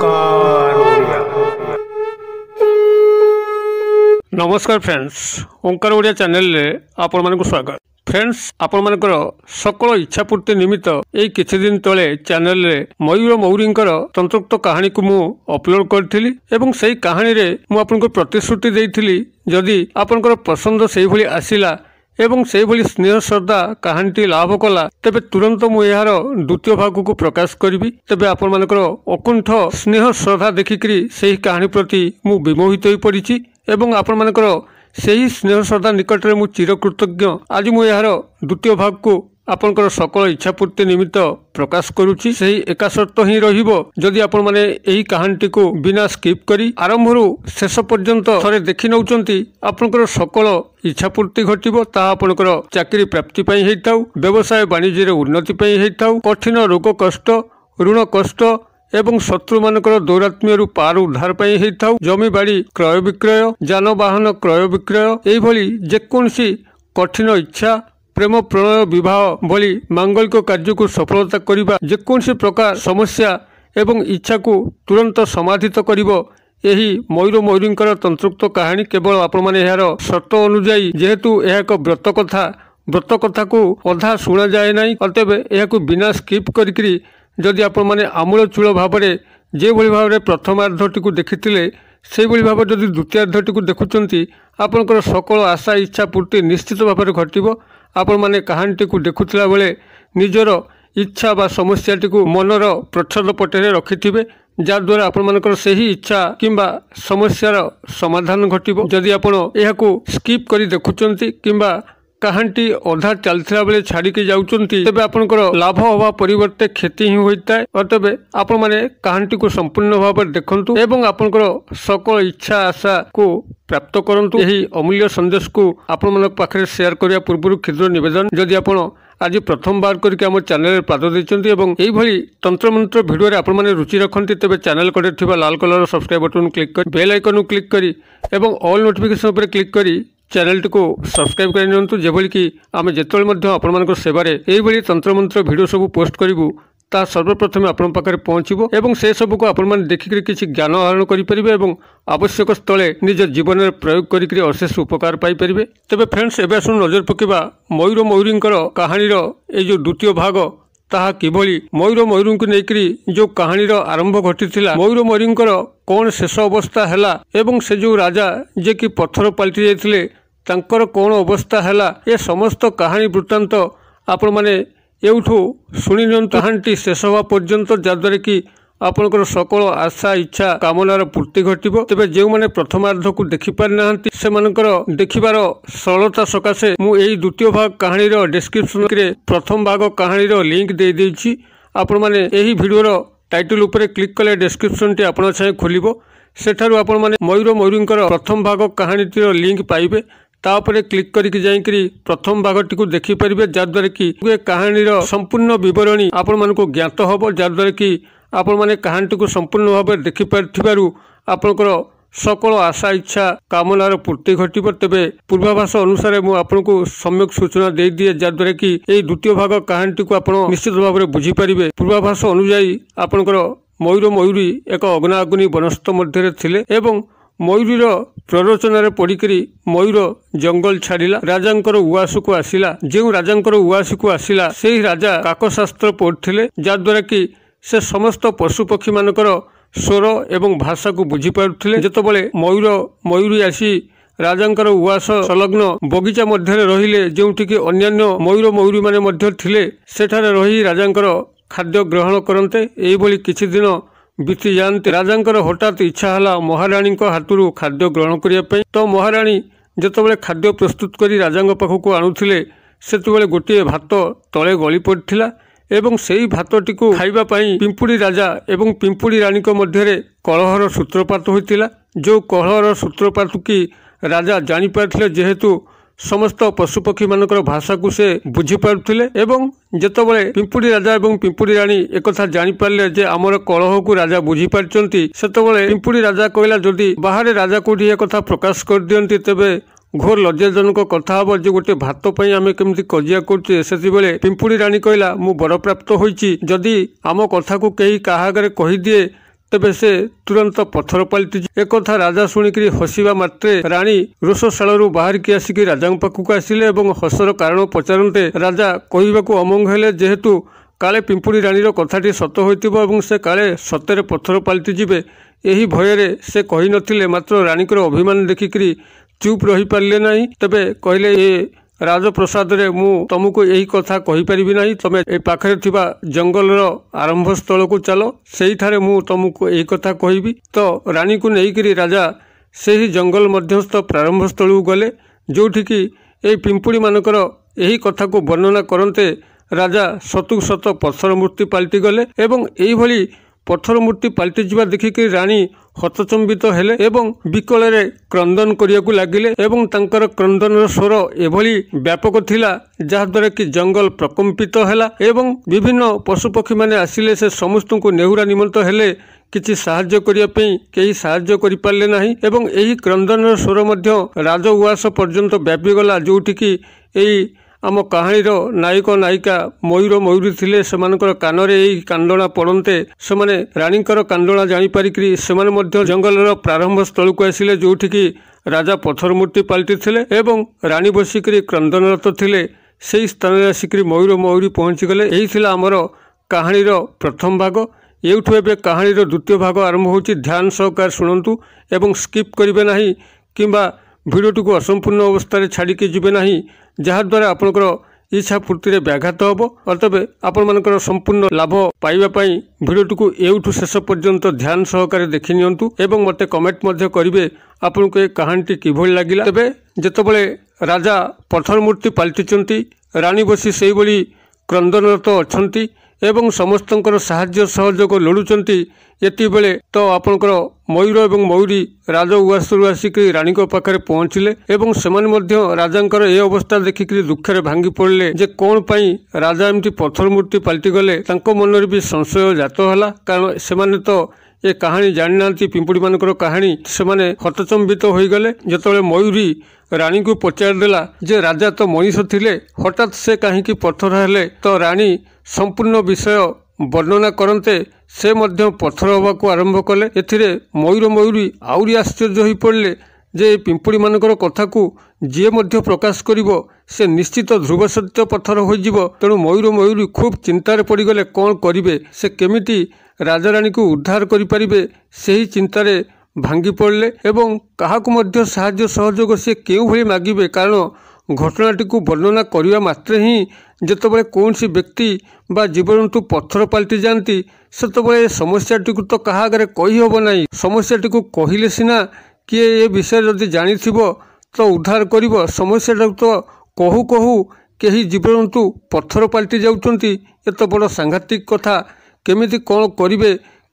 ओंकार नमस्कार फ्रेंड्स ओंकार ओडिया चैनल रे आपण मानको स्वागत फ्रेंड्स आपण मानकर सकल इच्छा पूर्ति निमित्त ए किछ दिन तळे चैनल रे मयूर मौरीकर तंत्रुक्त कहानी को मु अपलोड करथिली एवं सेई कहानी रे मु आपण को प्रतिश्रुति देथिली जदी आपण को पसंद सेई भली आसीला ଏବଂ ସେହିଭଳି ସ୍ନେହ ଶ୍ରଦ୍ଧା କାହାଣୀଟି ଲାଭ କଲା ତେବେ ତୁରନ୍ତ ମୁଁ ଏହାର ଦ୍ୱିତୀୟ ଭାଗକୁ ପ୍ରକାଶ କରିବି ତେବେ ଆପଣମାନଙ୍କର ଅକୁଣ୍ଠ ସ୍ନେହ ଶ୍ରଦ୍ଧା ଦେଖିକରି ସେହି କାହାଣୀ ପ୍ରତି ମୁଁ ବିମୋହିତ ହୋଇପଡ଼ିଛି ଏବଂ ଆପଣମାନଙ୍କର ସେହି ସ୍ନେହ ଶ୍ରଦ୍ଧା ନିକଟରେ ମୁଁ ଚିରକୃତଜ୍ଞ ଆଜି ମୁଁ ଏହାର ଦ୍ୱିତୀୟ ଭାଗକୁ ଆପଣଙ୍କର ସକଳ ଇଚ୍ଛାପୂର୍ତ୍ତି ନିମିତ୍ତ ପ୍ରକାଶ କରୁଛି ସେହି ଏକା ସର୍ତ୍ତ ହିଁ ରହିବ ଯଦି ଆପଣମାନେ ଏହି କାହାଣୀଟିକୁ ବିନା ସ୍କିପ୍ କରି ଆରମ୍ଭରୁ ଶେଷ ପର୍ଯ୍ୟନ୍ତ ଥରେ ଦେଖି ନେଉଛନ୍ତି ଆପଣଙ୍କର ସକଳ ଇଚ୍ଛାପୂର୍ତ୍ତି ଘଟିବ ତାହା ଆପଣଙ୍କର ଚାକିରି ପ୍ରାପ୍ତି ପାଇଁ ହେଇଥାଉ ବ୍ୟବସାୟ ବାଣିଜ୍ୟରେ ଉନ୍ନତି ପାଇଁ ହେଇଥାଉ କଠିନ ରୋଗ କଷ୍ଟ ଋଣ କଷ୍ଟ ଏବଂ ଶତ୍ରୁମାନଙ୍କର ଦୌରାତ୍ମ୍ୟରୁ ପାର ଉଦ୍ଧାର ପାଇଁ ହେଇଥାଉ ଜମିବାଡ଼ି କ୍ରୟ ବିକ୍ରୟ ଯାନବାହନ କ୍ରୟ ବିକ୍ରୟ ଏହିଭଳି ଯେକୌଣସି କଠିନ ଇଚ୍ଛା ପ୍ରେମ ପ୍ରଣୟ ବିବାହ ଭଳି ମାଙ୍ଗଳିକ କାର୍ଯ୍ୟକୁ ସଫଳତା କରିବା ଯେକୌଣସି ପ୍ରକାର ସମସ୍ୟା ଏବଂ ଇଚ୍ଛାକୁ ତୁରନ୍ତ ସମାଧିତ କରିବ ଏହି ମୟୂର ମୟୂରୀଙ୍କର ତନ୍ତୃକ୍ତ କାହାଣୀ କେବଳ ଆପଣମାନେ ଏହାର ସର୍ତ୍ତ ଅନୁଯାୟୀ ଯେହେତୁ ଏହା ଏକ ବ୍ରତ କଥା ବ୍ରତ କଥାକୁ ଅଧା ଶୁଣାଯାଏ ନାହିଁ ତେବେ ଏହାକୁ ବିନା ସ୍କିପ୍ କରିକିରି ଯଦି ଆପଣମାନେ ଆମୂଳଚୂଳ ଭାବରେ ଯେଉଁଭଳି ଭାବରେ ପ୍ରଥମାର୍ଦ୍ଧଟିକୁ ଦେଖିଥିଲେ ସେହିଭଳି ଭାବରେ ଯଦି ଦ୍ୱିତୀୟାର୍ଦ୍ଧଟିକୁ ଦେଖୁଛନ୍ତି ଆପଣଙ୍କର ସକଳ ଆଶା ଇଚ୍ଛା ପୂର୍ତ୍ତି ନିଶ୍ଚିତ ଭାବରେ ଘଟିବ ଆପଣମାନେ କାହାଣୀଟିକୁ ଦେଖୁଥିଲା ବେଳେ ନିଜର ଇଚ୍ଛା ବା ସମସ୍ୟାଟିକୁ ମନର ପ୍ରଚ୍ଛଦ ପଟରେ ରଖିଥିବେ ଯାହାଦ୍ୱାରା ଆପଣମାନଙ୍କର ସେହି ଇଚ୍ଛା କିମ୍ବା ସମସ୍ୟାର ସମାଧାନ ଘଟିବ ଯଦି ଆପଣ ଏହାକୁ ସ୍କିପ୍ କରି ଦେଖୁଛନ୍ତି କିମ୍ବା କାହାଣୀଟି ଅଧା ଚାଲିଥିଲା ବେଳେ ଛାଡ଼ିକି ଯାଉଛନ୍ତି ତେବେ ଆପଣଙ୍କର ଲାଭ ହେବା ପରିବର୍ତ୍ତେ କ୍ଷତି ହିଁ ହୋଇଥାଏ ତେବେ ଆପଣମାନେ କାହାଣୀଟିକୁ ସମ୍ପୂର୍ଣ୍ଣ ଭାବରେ ଦେଖନ୍ତୁ ଏବଂ ଆପଣଙ୍କର ସକଳ ଇଚ୍ଛା ଆଶାକୁ ପ୍ରାପ୍ତ କରନ୍ତୁ ଏହି ଅମୂଲ୍ୟ ସନ୍ଦେଶକୁ ଆପଣମାନଙ୍କ ପାଖରେ ସେୟାର କରିବା ପୂର୍ବରୁ କ୍ଷୁଦ୍ର ନିବେଦନ ଯଦି ଆପଣ ଆଜି ପ୍ରଥମବାର କରିକି ଆମ ଚ୍ୟାନେଲରେ ପାଦ ଦେଇଛନ୍ତି ଏବଂ ଏଇଭଳି ତନ୍ତ୍ରମନ୍ତ୍ର ଭିଡ଼ିଓରେ ଆପଣମାନେ ରୁଚି ରଖନ୍ତି ତେବେ ଚ୍ୟାନେଲ କଡ଼ରେ ଥିବା ଲାଲ କଲରର ସବସ୍କ୍ରାଇବ୍ ବଟନ୍ କ୍ଲିକ୍ କରି ବେଲ୍ ଆଇକନ୍କୁ କ୍ଲିକ୍ କରି ଏବଂ ଅଲ୍ ନୋଟିଫିକେସନ୍ ଉପରେ କ୍ଲିକ୍ କରି ଚ୍ୟାନେଲଟିକୁ ସବସ୍କ୍ରାଇବ୍ କରିନିଅନ୍ତୁ ଯେଭଳିକି ଆମେ ଯେତେବେଳେ ମଧ୍ୟ ଆପଣମାନଙ୍କ ସେବାରେ ଏହିଭଳି ତନ୍ତ୍ରମନ୍ତ୍ର ଭିଡ଼ିଓ ସବୁ ପୋଷ୍ଟ କରିବୁ ତାହା ସର୍ବପ୍ରଥମେ ଆପଣଙ୍କ ପାଖରେ ପହଞ୍ଚିବ ଏବଂ ସେସବୁକୁ ଆପଣମାନେ ଦେଖିକରି କିଛି ଜ୍ଞାନ ଆହରଣ କରିପାରିବେ ଏବଂ ଆବଶ୍ୟକ ସ୍ଥଳେ ନିଜ ଜୀବନରେ ପ୍ରୟୋଗ କରିକି ଅଶେଷ ଉପକାର ପାଇପାରିବେ ତେବେ ଫ୍ରେଣ୍ଡସ୍ ଏବେ ଆସୁ ନଜର ପକାଇବା ମୟୂର ମୟୂରୀଙ୍କର କାହାଣୀର ଏଇ ଯେଉଁ ଦ୍ୱିତୀୟ ଭାଗ ତାହା କିଭଳି ମୟୂର ମୟୂରୀଙ୍କୁ ନେଇକରି ଯେଉଁ କାହାଣୀର ଆରମ୍ଭ ଘଟିଥିଲା ମୟୂର ମୟୂରୀଙ୍କର କ'ଣ ଶେଷ ଅବସ୍ଥା ହେଲା ଏବଂ ସେ ଯେଉଁ ରାଜା ଯିଏକି ପଥର ପାଲଟି ଯାଇଥିଲେ ତାଙ୍କର କ'ଣ ଅବସ୍ଥା ହେଲା ଏ ସମସ୍ତ କାହାଣୀ ବୃତ୍ତାନ୍ତ ଆପଣମାନେ ଏଉଠୁ ଶୁଣି ନିଅନ୍ତୁ କାହାଣୀଟି ଶେଷ ହେବା ପର୍ଯ୍ୟନ୍ତ ଯାହାଦ୍ୱାରା କି ଆପଣଙ୍କର ସକଳ ଆଶା ଇଚ୍ଛା କାମନାର ପୂର୍ତ୍ତି ଘଟିବ ତେବେ ଯେଉଁମାନେ ପ୍ରଥମାର୍ଦ୍ଧକୁ ଦେଖିପାରି ନାହାନ୍ତି ସେମାନଙ୍କର ଦେଖିବାର ସରଳତା ସକାଶେ ମୁଁ ଏହି ଦ୍ୱିତୀୟ ଭାଗ କାହାଣୀର ଡେସ୍କ୍ରିପସନ୍ରେ ପ୍ରଥମ ଭାଗ କାହାଣୀର ଲିଙ୍କ ଦେଇଦେଇଛି ଆପଣମାନେ ଏହି ଭିଡ଼ିଓର ଟାଇଟଲ୍ ଉପରେ କ୍ଲିକ୍ କଲେ ଡେସ୍କ୍ରିପସନ୍ଟି ଆପଣଙ୍କ ସାଙ୍ଗେ ଖୋଲିବ ସେଠାରୁ ଆପଣମାନେ ମୟୂର ମୟୂରୀଙ୍କର ପ୍ରଥମ ଭାଗ କାହାଣୀଟିର ଲିଙ୍କ୍ ପାଇବେ ତାପରେ କ୍ଲିକ୍ କରିକି ଯାଇକିରି ପ୍ରଥମ ଭାଗଟିକୁ ଦେଖିପାରିବେ ଯାହାଦ୍ୱାରା କି ଏ କାହାଣୀର ସମ୍ପୂର୍ଣ୍ଣ ବିବରଣୀ ଆପଣମାନଙ୍କୁ ଜ୍ଞାତ ହେବ ଯାହାଦ୍ୱାରା କି ଆପଣମାନେ କାହାଣୀଟିକୁ ସମ୍ପୂର୍ଣ୍ଣ ଭାବରେ ଦେଖିପାରିଥିବାରୁ ଆପଣଙ୍କର ସକଳ ଆଶା ଇଚ୍ଛା କାମନାର ପୂର୍ତ୍ତି ଘଟିବ ତେବେ ପୂର୍ବାଭାସ ଅନୁସାରେ ମୁଁ ଆପଣଙ୍କୁ ସମ୍ୟକ ସୂଚନା ଦେଇଦିଏ ଯାହାଦ୍ୱାରା କି ଏହି ଦ୍ୱିତୀୟ ଭାଗ କାହାଣୀଟିକୁ ଆପଣ ନିଶ୍ଚିତ ଭାବରେ ବୁଝିପାରିବେ ପୂର୍ବାଭାସ ଅନୁଯାୟୀ ଆପଣଙ୍କର ମୟୂର ମୟୂରୀ ଏକ ଅଗ୍ନାଗ୍ନି ବନସ୍ଥ ମଧ୍ୟରେ ଥିଲେ ଏବଂ ମୟୂରୀର ପ୍ରରୋଚନାରେ ପଡ଼ିକରି ମୟୂର ଜଙ୍ଗଲ ଛାଡ଼ିଲା ରାଜାଙ୍କର ଉଆସକୁ ଆସିଲା ଯେଉଁ ରାଜାଙ୍କର ଉଆସକୁ ଆସିଲା ସେହି ରାଜା କାକଶାସ୍ତ୍ର ପଢ଼ୁଥିଲେ ଯାହାଦ୍ୱାରା କି ସେ ସମସ୍ତ ପଶୁପକ୍ଷୀମାନଙ୍କର ସ୍ୱର ଏବଂ ଭାଷାକୁ ବୁଝିପାରୁଥିଲେ ଯେତେବେଳେ ମୟୂର ମୟୂରୀ ଆସି ରାଜାଙ୍କର ଉଆସ ସଂଲଗ୍ନ ବଗିଚା ମଧ୍ୟରେ ରହିଲେ ଯେଉଁଠିକି ଅନ୍ୟାନ୍ୟ ମୟୂର ମୟୂରୀମାନେ ମଧ୍ୟ ଥିଲେ ସେଠାରେ ରହି ରାଜାଙ୍କର ଖାଦ୍ୟ ଗ୍ରହଣ କରନ୍ତେ ଏହିଭଳି କିଛି ଦିନ ବିତି ଯାଆନ୍ତି ରାଜାଙ୍କର ହଠାତ୍ ଇଚ୍ଛା ହେଲା ମହାରାଣୀଙ୍କ ହାତରୁ ଖାଦ୍ୟ ଗ୍ରହଣ କରିବା ପାଇଁ ତ ମହାରାଣୀ ଯେତେବେଳେ ଖାଦ୍ୟ ପ୍ରସ୍ତୁତ କରି ରାଜାଙ୍କ ପାଖକୁ ଆଣୁଥିଲେ ସେତେବେଳେ ଗୋଟିଏ ଭାତ ତଳେ ଗଳି ପଡ଼ିଥିଲା ଏବଂ ସେହି ଭାତଟିକୁ ଖାଇବା ପାଇଁ ପିମ୍ପୁଡ଼ି ରାଜା ଏବଂ ପିମ୍ପୁଡ଼ି ରାଣୀଙ୍କ ମଧ୍ୟରେ କଳହର ସୂତ୍ରପାତ ହୋଇଥିଲା ଯେଉଁ କଳହର ସୂତ୍ରପାତ କି ରାଜା ଜାଣିପାରିଥିଲେ ଯେହେତୁ ସମସ୍ତ ପଶୁପକ୍ଷୀମାନଙ୍କର ଭାଷାକୁ ସେ ବୁଝିପାରୁଥିଲେ ଏବଂ ଯେତେବେଳେ ପିମ୍ପୁଡ଼ି ରାଜା ଏବଂ ପିମ୍ପୁଡ଼ି ରାଣୀ ଏକଥା ଜାଣିପାରିଲେ ଯେ ଆମର କଳହକୁ ରାଜା ବୁଝିପାରିଛନ୍ତି ସେତେବେଳେ ପିମ୍ପୁଡ଼ି ରାଜା କହିଲା ଯଦି ବାହାରେ ରାଜା କେଉଁଠି ଏକଥା ପ୍ରକାଶ କରିଦିଅନ୍ତି ତେବେ ଘୋର ଲଜ୍ଜାଜନକ କଥା ହେବ ଯେ ଗୋଟେ ଭାତ ପାଇଁ ଆମେ କେମିତି କଜିଆ କରୁଛେ ସେତେବେଳେ ପିମ୍ପୁଡ଼ି ରାଣୀ କହିଲା ମୁଁ ବରପ୍ରାପ୍ତ ହୋଇଛି ଯଦି ଆମ କଥାକୁ କେହି କାହା ଆଗରେ କହିଦିଏ ତେବେ ସେ ତୁରନ୍ତ ପଥର ପାଲିଟିଛି ଏକଥା ରାଜା ଶୁଣିକରି ହସିବା ମାତ୍ରେ ରାଣୀ ରୋଷଶାଳରୁ ବାହାରିକି ଆସିକି ରାଜାଙ୍କ ପାଖକୁ ଆସିଲେ ଏବଂ ହସର କାରଣ ପଚାରନ୍ତେ ରାଜା କହିବାକୁ ଅମଙ୍ଗ ହେଲେ ଯେହେତୁ କାଳେ ପିମ୍ପୁଡ଼ି ରାଣୀର କଥାଟି ସତ ହୋଇଥିବ ଏବଂ ସେ କାଳେ ସତରେ ପଥର ପାଲିଟିଯିବେ ଏହି ଭୟରେ ସେ କହିନଥିଲେ ମାତ୍ର ରାଣୀଙ୍କର ଅଭିମାନ ଦେଖିକରି ଚୁପ୍ ରହିପାରିଲେ ନାହିଁ ତେବେ କହିଲେ ଏ ରାଜପ୍ରସାଦରେ ମୁଁ ତମକୁ ଏହି କଥା କହିପାରିବି ନାହିଁ ତମେ ଏ ପାଖରେ ଥିବା ଜଙ୍ଗଲର ଆରମ୍ଭ ସ୍ଥଳକୁ ଚାଲ ସେହିଠାରେ ମୁଁ ତୁମକୁ ଏହି କଥା କହିବି ତ ରାଣୀକୁ ନେଇକରି ରାଜା ସେହି ଜଙ୍ଗଲ ମଧ୍ୟସ୍ଥ ପ୍ରାରମ୍ଭ ସ୍ଥଳକୁ ଗଲେ ଯେଉଁଠିକି ଏହି ପିମ୍ପୁଡ଼ିମାନଙ୍କର ଏହି କଥାକୁ ବର୍ଣ୍ଣନା କରନ୍ତେ ରାଜା ସତକୁ ସତ ପଥର ମୂର୍ତ୍ତି ପାଲଟିଗଲେ ଏବଂ ଏହିଭଳି ପଥର ମୂର୍ତ୍ତି ପାଲଟିଯିବା ଦେଖିକି ରାଣୀ ହତଚମ୍ବିତ ହେଲେ ଏବଂ ବିକଳରେ କ୍ରନ୍ଦନ କରିବାକୁ ଲାଗିଲେ ଏବଂ ତାଙ୍କର କ୍ରନ୍ଦନର ସ୍ୱର ଏଭଳି ବ୍ୟାପକ ଥିଲା ଯାହାଦ୍ୱାରା କି ଜଙ୍ଗଲ ପ୍ରକମ୍ପିତ ହେଲା ଏବଂ ବିଭିନ୍ନ ପଶୁପକ୍ଷୀମାନେ ଆସିଲେ ସେ ସମସ୍ତଙ୍କୁ ନେହୁରା ନିମନ୍ତ ହେଲେ କିଛି ସାହାଯ୍ୟ କରିବା ପାଇଁ କେହି ସାହାଯ୍ୟ କରିପାରିଲେ ନାହିଁ ଏବଂ ଏହି କ୍ରନ୍ଦନର ସ୍ୱର ମଧ୍ୟ ରାଜ ଉଆସ ପର୍ଯ୍ୟନ୍ତ ବ୍ୟାପିଗଲା ଯେଉଁଠିକି ଏହି ଆମ କାହାଣୀର ନାୟିକ ନାୟିକା ମୟୂର ମୟୂରୀ ଥିଲେ ସେମାନଙ୍କର କାନରେ ଏହି କାନ୍ଦଣା ପଡ଼ନ୍ତେ ସେମାନେ ରାଣୀଙ୍କର କାନ୍ଦଣା ଜାଣିପାରିକରି ସେମାନେ ମଧ୍ୟ ଜଙ୍ଗଲର ପ୍ରାରମ୍ଭ ସ୍ଥଳକୁ ଆସିଲେ ଯେଉଁଠିକି ରାଜା ପଥର ମୂର୍ତ୍ତି ପାଲଟିଥିଲେ ଏବଂ ରାଣୀ ବସିକରି କ୍ରନ୍ଦନରତ ଥିଲେ ସେହି ସ୍ଥାନରେ ଆସିକରି ମୟୂର ମୟୂରୀ ପହଞ୍ଚିଗଲେ ଏହି ଥିଲା ଆମର କାହାଣୀର ପ୍ରଥମ ଭାଗ ଏଉଠୁ ଏବେ କାହାଣୀର ଦ୍ୱିତୀୟ ଭାଗ ଆରମ୍ଭ ହେଉଛି ଧ୍ୟାନ ସହକାର ଶୁଣନ୍ତୁ ଏବଂ ସ୍କିପ୍ କରିବେ ନାହିଁ କିମ୍ବା ଭିଡ଼ିଓଟିକୁ ଅସମ୍ପୂର୍ଣ୍ଣ ଅବସ୍ଥାରେ ଛାଡ଼ିକି ଯିବେ ନାହିଁ ଯାହାଦ୍ୱାରା ଆପଣଙ୍କର ଇଚ୍ଛା ଫୁର୍ତ୍ତିରେ ବ୍ୟାଘାତ ହେବ ତେବେ ଆପଣମାନଙ୍କର ସମ୍ପୂର୍ଣ୍ଣ ଲାଭ ପାଇବା ପାଇଁ ଭିଡ଼ିଓଟିକୁ ଏଉଠୁ ଶେଷ ପର୍ଯ୍ୟନ୍ତ ଧ୍ୟାନ ସହକାରେ ଦେଖି ନିଅନ୍ତୁ ଏବଂ ମୋତେ କମେଣ୍ଟ ମଧ୍ୟ କରିବେ ଆପଣଙ୍କୁ ଏ କାହାଣୀଟି କିଭଳି ଲାଗିଲା ତେବେ ଯେତେବେଳେ ରାଜା ପଥର ମୂର୍ତ୍ତି ପାଲଟିଛନ୍ତି ରାଣୀ ବସି ସେହିଭଳି କ୍ରନ୍ଦନରତ ଅଛନ୍ତି ଏବଂ ସମସ୍ତଙ୍କର ସାହାଯ୍ୟ ସହଯୋଗ ଲୋଡ଼ୁଛନ୍ତି ଏତିବେଳେ ତ ଆପଣଙ୍କର ମୟୂର ଏବଂ ମୟୂରୀ ରାଜ ଉଆସରୁ ଆସିକି ରାଣୀଙ୍କ ପାଖରେ ପହଞ୍ଚିଲେ ଏବଂ ସେମାନେ ମଧ୍ୟ ରାଜାଙ୍କର ଏ ଅବସ୍ଥା ଦେଖିକରି ଦୁଃଖରେ ଭାଙ୍ଗି ପଡ଼ିଲେ ଯେ କ'ଣ ପାଇଁ ରାଜା ଏମିତି ପଥର ମୂର୍ତ୍ତି ପାଲଟିଗଲେ ତାଙ୍କ ମନରେ ବି ସଂଶୟ ଜାତ ହେଲା କାରଣ ସେମାନେ ତ ଏ କାହାଣୀ ଜାଣିନାହାନ୍ତି ପିମ୍ପୁଡ଼ିମାନଙ୍କର କାହାଣୀ ସେମାନେ ହତଚମ୍ବିତ ହୋଇଗଲେ ଯେତେବେଳେ ମୟୂରୀ ରାଣୀଙ୍କୁ ପଚାରିଦେଲା ଯେ ରାଜା ତ ମଣିଷ ଥିଲେ ହଠାତ୍ ସେ କାହିଁକି ପଥର ହେଲେ ତ ରାଣୀ ସମ୍ପୂର୍ଣ୍ଣ ବିଷୟ ବର୍ଣ୍ଣନା କରନ୍ତେ ସେ ମଧ୍ୟ ପଥର ହେବାକୁ ଆରମ୍ଭ କଲେ ଏଥିରେ ମୟୂର ମୟୂରୀ ଆହୁରି ଆଶ୍ଚର୍ଯ୍ୟ ହୋଇପଡ଼ିଲେ ଯେ ଏ ପିମ୍ପୁଡ଼ିମାନଙ୍କର କଥାକୁ ଯିଏ ମଧ୍ୟ ପ୍ରକାଶ କରିବ ସେ ନିଶ୍ଚିତ ଧ୍ରୁବ ସତ୍ୟ ପଥର ହୋଇଯିବ ତେଣୁ ମୟୂର ମୟୂରୀ ଖୁବ୍ ଚିନ୍ତାରେ ପଡ଼ିଗଲେ କ'ଣ କରିବେ ସେ କେମିତି ରାଜାରାଣୀକୁ ଉଦ୍ଧାର କରିପାରିବେ ସେହି ଚିନ୍ତାରେ ଭାଙ୍ଗି ପଡ଼ିଲେ ଏବଂ କାହାକୁ ମଧ୍ୟ ସାହାଯ୍ୟ ସହଯୋଗ ସେ କେଉଁଭଳି ମାଗିବେ କାରଣ ଘଟଣାଟିକୁ ବର୍ଣ୍ଣନା କରିବା ମାତ୍ରେ ହିଁ ଯେତେବେଳେ କୌଣସି ବ୍ୟକ୍ତି ବା ଜୀବଜନ୍ତୁ ପଥର ପାଲଟି ଯାଆନ୍ତି ସେତେବେଳେ ଏ ସମସ୍ୟାଟିକୁ ତ କାହା ଆଗରେ କହିହେବ ନାହିଁ ସମସ୍ୟାଟିକୁ କହିଲେ ସିନା କିଏ ଏ ବିଷୟରେ ଯଦି ଜାଣିଥିବ ତ ଉଦ୍ଧାର କରିବ ସମସ୍ୟାଟାକୁ ତ କହୁ କହୁ କେହି ଜୀବଜନ୍ତୁ ପଥର ପାଲଟି ଯାଉଛନ୍ତି ଏତେ ବଡ଼ ସାଂଘାତିକ କଥା କେମିତି କ'ଣ କରିବେ